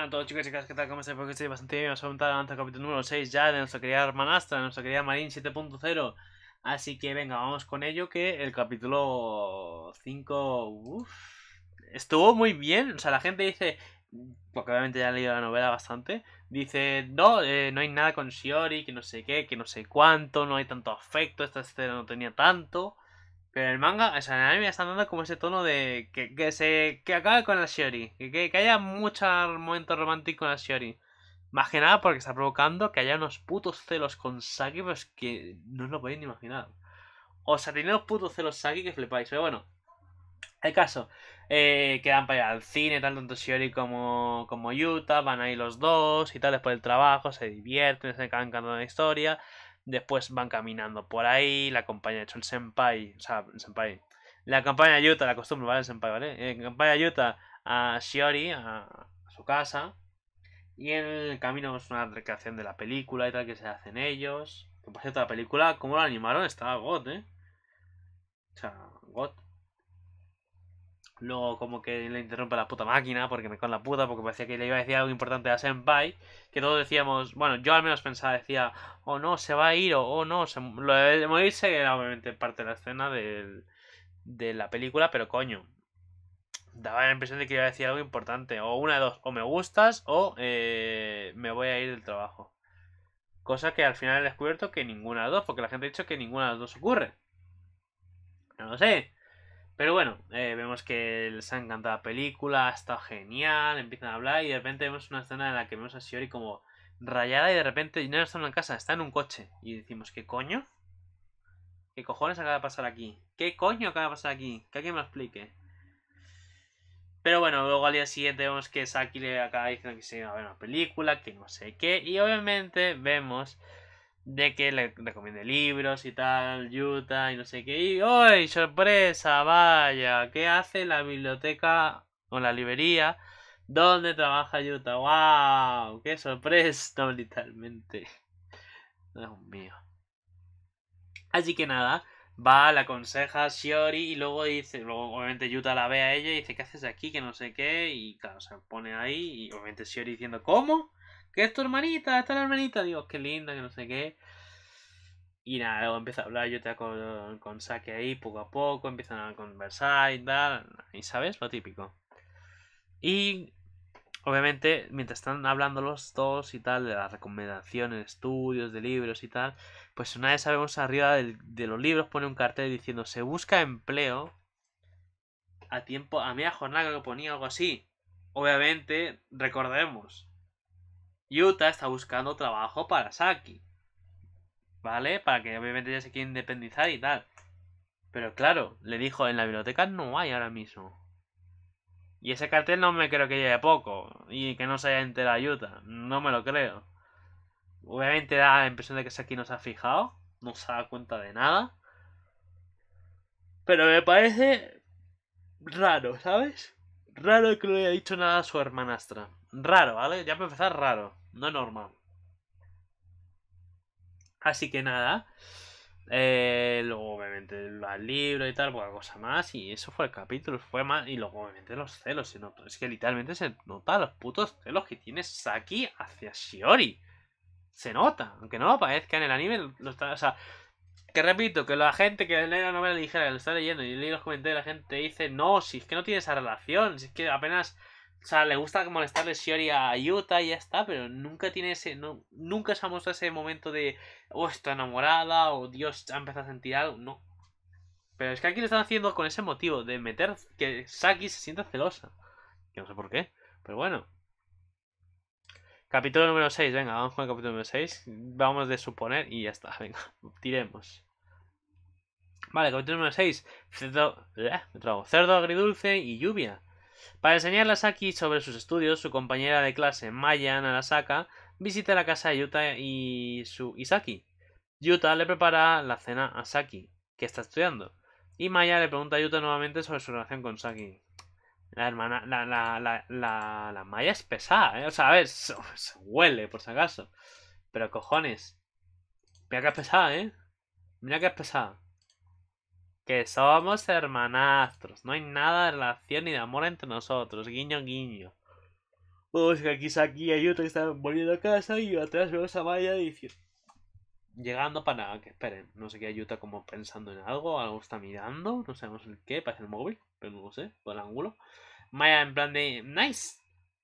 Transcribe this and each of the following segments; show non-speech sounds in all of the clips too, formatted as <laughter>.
Hola a todos chicos y chicas, ¿qué tal? ¿Cómo estáis? porque que bastante bien. Vamos a comentar el capítulo número 6 ya de nuestra querida hermanastra, de nuestra querida Marín 7.0. Así que venga, vamos con ello que el capítulo 5 estuvo muy bien. O sea, la gente dice, porque obviamente ya han leído la novela bastante, dice, no, eh, no hay nada con Shiori, que no sé qué, que no sé cuánto, no hay tanto afecto, esta escena no tenía tanto. Pero el manga, o sea, en el anime están dando como ese tono de que, se que acabe con la Shiori. Que, que, haya mucho momento romántico con la Shiori. Más que nada porque está provocando que haya unos putos celos con Saki, pues que no os lo podéis ni imaginar. O sea, tiene unos putos celos Saki que flipáis. Pero bueno, el caso. Eh, quedan para ir al cine, tanto Shiori como, como Yuta. Van ahí los dos y tal, después del trabajo, se divierten, se acaban cantando la historia. Después van caminando por ahí, la compañía de hecho, el senpai, o sea, el senpai. La compañía de Yuta, la costumbre, ¿vale? El senpai, ¿vale? La eh, compañía a Yuta a Shiori, a, su casa. Y en el camino es una recreación de la película y tal que se hacen ellos. por cierto, la película, ¿cómo la animaron? Estaba God, ¿eh? O sea, God. Luego como que le interrumpe la puta máquina porque me con la puta, porque parecía que le iba a decir algo importante a Senpai, que todos decíamos, bueno, yo al menos pensaba, decía, O oh, no, se va a ir, o oh, no, se, lo de morirse era obviamente parte de la escena del, de la película, pero coño, daba la impresión de que iba a decir algo importante, o una de dos, o me gustas, o eh, me voy a ir del trabajo. Cosa que al final he descubierto que ninguna de dos, porque la gente ha dicho que ninguna de las dos ocurre. No lo sé. Pero bueno, eh, vemos que les ha encantado la película, ha estado genial, empiezan a hablar y de repente vemos una escena en la que vemos a Shiori como rayada y de repente no está en la casa, está en un coche. Y decimos, ¿qué coño? ¿Qué cojones acaba de pasar aquí? ¿Qué coño acaba de pasar aquí? Que alguien me lo explique. Pero bueno, luego al día siguiente vemos que Saki le acaba diciendo que se iba a ver una película, que no sé qué. Y obviamente vemos de que le recomiende libros y tal, Yuta y no sé qué. Y hoy, sorpresa, vaya, ¿qué hace la biblioteca o la librería donde trabaja Yuta ¡Wow! ¡Qué sorpresa! <laughs> literalmente. Dios mío. Así que nada, va, la aconseja a Shiori y luego dice, luego obviamente Yuta la ve a ella y dice, ¿qué haces aquí? Que no sé qué, y claro, se pone ahí y obviamente Shiori diciendo, ¿cómo? que es tu hermanita, esta la hermanita, digo, qué linda, que no sé qué. Y nada, luego empieza a hablar, yo te con, con saque ahí poco a poco, empiezan a conversar y tal, y sabes, lo típico. Y obviamente, mientras están hablando los dos y tal, de las recomendaciones, estudios, de libros y tal, pues una vez sabemos arriba de los libros pone un cartel diciendo se busca empleo a tiempo, a media jornada que ponía algo así. Obviamente, recordemos, Yuta está buscando trabajo para Saki. ¿Vale? Para que obviamente ya se quiera independizar y tal. Pero claro, le dijo, en la biblioteca no hay ahora mismo. Y ese cartel no me creo que lleve poco. Y que no se haya enterado Yuta No me lo creo. Obviamente da la impresión de que Saki no se ha fijado. No se ha dado cuenta de nada. Pero me parece raro, ¿sabes? Raro que no haya dicho nada a su hermanastra. Raro, ¿vale? Ya para empezar, raro no normal. Así que nada. Eh, luego, obviamente, El libro y tal, poca cosa más. Y eso fue el capítulo, fue más. Y luego, obviamente, los celos. Se notó. Es que literalmente se nota los putos celos que tiene Saki hacia Shiori. Se nota, aunque no aparezca en el anime. Lo está, o sea, que repito, que la gente que lee la novela Que lo está leyendo y lee los comentarios, la gente dice: No, si es que no tiene esa relación, si es que apenas o sea, le gusta molestarle Shiori a Yuta y ya está, pero nunca tiene ese. No, nunca se ha mostrado ese momento de. Oh, está enamorada, o Dios ha empezado a sentir algo. No. Pero es que aquí lo están haciendo con ese motivo, de meter que Saki se sienta celosa. Que no sé por qué, pero bueno. Capítulo número 6, venga, vamos con el capítulo número 6. Vamos de suponer y ya está, <laughs> venga, tiremos. Vale, capítulo número 6. Cerdo, eh, me trago. Cerdo agridulce y lluvia. Para enseñarle a Saki sobre sus estudios, su compañera de clase Maya Narasaka visita la casa de Yuta y su Isaki. Yuta le prepara la cena a Saki, que está estudiando. Y Maya le pregunta a Yuta nuevamente sobre su relación con Saki. La hermana, la, la, la, la Maya es pesada, ¿eh? O sea, a ver, huele, por si acaso. Pero cojones. Mira que es pesada, ¿eh? Mira que es pesada. Que somos hermanastros. No hay nada de relación ni de amor entre nosotros. Guiño, guiño. Pues que aquí Saki y Yuta están está volviendo a casa y atrás vemos a y diciendo... Llegando para nada, que esperen. No sé qué ayuda como pensando en algo, algo está mirando, no sabemos el qué, parece el móvil, pero no lo sé, por el ángulo. Maya en plan de nice.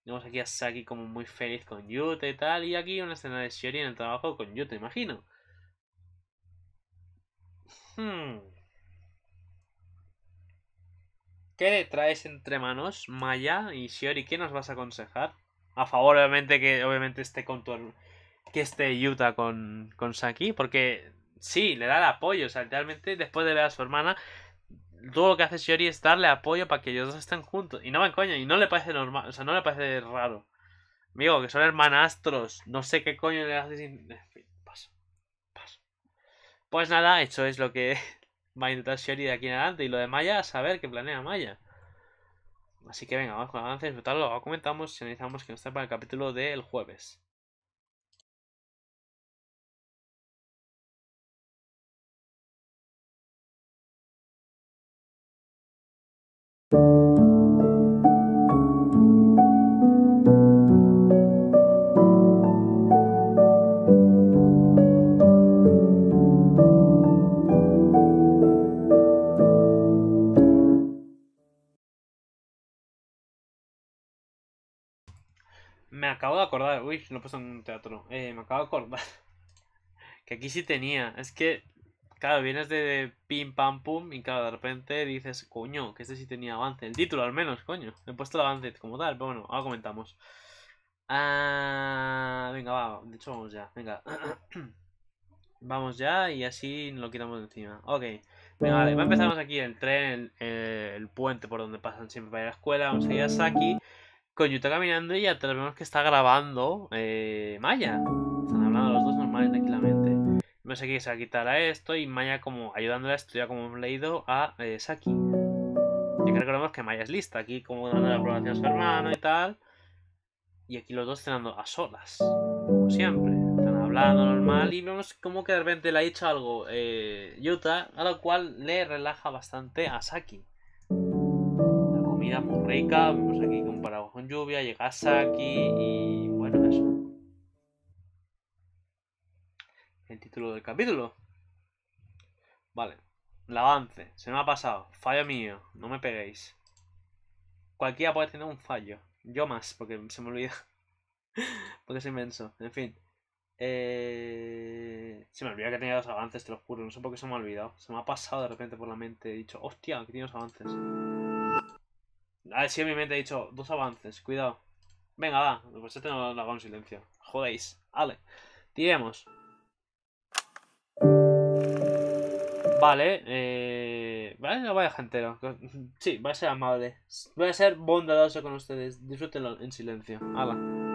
Vemos aquí a Saki como muy feliz con Yuta y tal. Y aquí una escena de Shiori en el trabajo con Yuta imagino. Hmm. ¿Qué le traes entre manos, Maya y Shiori? ¿Qué nos vas a aconsejar? A favor, obviamente, que obviamente esté con tu, que esté Yuta con, con Saki, porque sí, le da el apoyo. O sea, literalmente, después de ver a su hermana, todo lo que hace Shiori es darle apoyo para que ellos dos estén juntos. Y no van coño, y no le parece normal, o sea, no le parece raro. Amigo, que son hermanastros, no sé qué coño le haces. En fin, paso, paso. Pues nada, eso es lo que va a intentar Sherry de aquí en adelante. Y lo de Maya, a saber qué planea Maya. Así que venga, vamos con avances, avance, Lo comentamos y analizamos que no está para el capítulo del jueves. acabo de acordar. Uy, he puesto en un teatro. Eh, me acabo de acordar. <laughs> que aquí sí tenía. Es que, claro, vienes de, pim pam pum y claro, de repente dices, coño, que este sí tenía avance. El título al menos, coño. He puesto el avance como tal, pero bueno, ahora comentamos. Ah, venga, va. De hecho, vamos ya. Venga. <clears throat> vamos ya y así lo quitamos encima. Ok. Venga, vale. Va a aquí el tren, el puente por donde pasan siempre para ir a la escuela. Vamos a ir a Saki. Con Yuta caminando y ya vemos que está grabando eh, Maya. Están hablando los dos normales tranquilamente. No sé quién se va a quitar a esto y Maya como ayudándola a estudiar como hemos leído a eh, Saki. Y que recordemos que Maya es lista, aquí como dando la aprobación a su hermano y tal. Y aquí los dos cenando a solas, como siempre. Están hablando normal y vemos como que de repente le ha dicho algo eh, Yuta, a lo cual le relaja bastante a Saki comida muy pues rica, vemos aquí paraguas con lluvia, llegas aquí y bueno, eso. El título del capítulo. Vale. El avance. Se me ha pasado. Fallo mío. No me peguéis. Cualquiera puede tener un fallo. Yo más, porque se me olvida. <laughs> porque es inmenso. En fin. Eh... Se me olvida que tenía los avances, te lo juro. No sé por qué se me ha olvidado. Se me ha pasado de repente por la mente. He dicho, hostia, que tiene los avances. A ah, ver si en mi mente he dicho dos avances, cuidado. Venga, va. Pues este no lo hago en silencio. Jodéis. Vale. Tiremos. Vale, eh... Vale, no vaya entero. Sí, va a ser amable. Voy a ser bondadoso con ustedes. Disfrútenlo en silencio. Ala.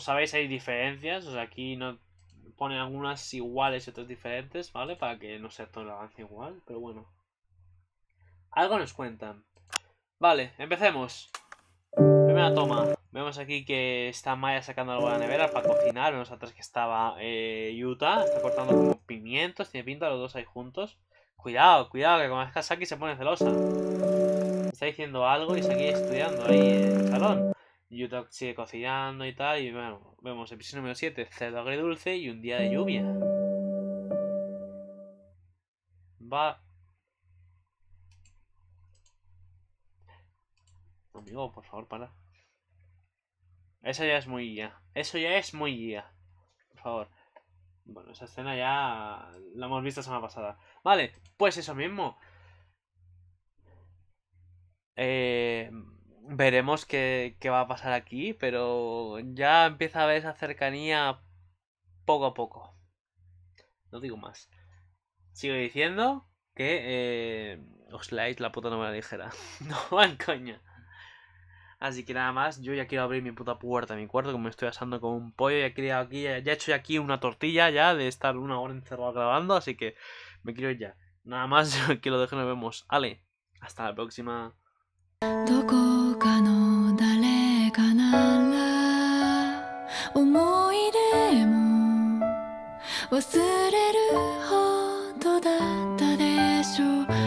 como sabéis hay diferencias, o sea, aquí no ponen algunas iguales y otras diferentes, ¿vale? Para que no sea todo el avance igual, pero bueno. Algo nos cuentan. Vale, empecemos. Primera toma. Vemos aquí que está Maya sacando algo de la nevera para cocinar. Vemos atrás que estaba eh, Yuta, Está cortando como pimientos. Tiene pinta los dos ahí juntos. Cuidado, cuidado, que con aquí se pone celosa. Está diciendo algo y está estudiando ahí en el salón. Utah sigue cocinando y tal, y bueno, vemos episodio número 7, cerdo agridulce y un día de lluvia. Va... Amigo, por favor, para. Eso ya es muy guía. Eso ya es muy guía. Por favor. Bueno, esa escena ya la hemos visto la semana pasada. Vale, pues eso mismo. Eh veremos qué, va a pasar aquí, pero ya empieza a ver esa cercanía poco a poco. No digo más. Sigo diciendo que eh, os leáis la puta novela ligera. <laughs> no van coño Así que nada más, yo ya quiero abrir mi puta puerta, mi cuarto, como me estoy asando como un pollo. Ya, aquí, ya, he hecho aquí una tortilla ya de estar una hora encerrado grabando, así que me quiero ir ya. Nada más, <laughs> yo aquí lo dejo, nos vemos. Ale, hasta la próxima. 思い出も忘れる方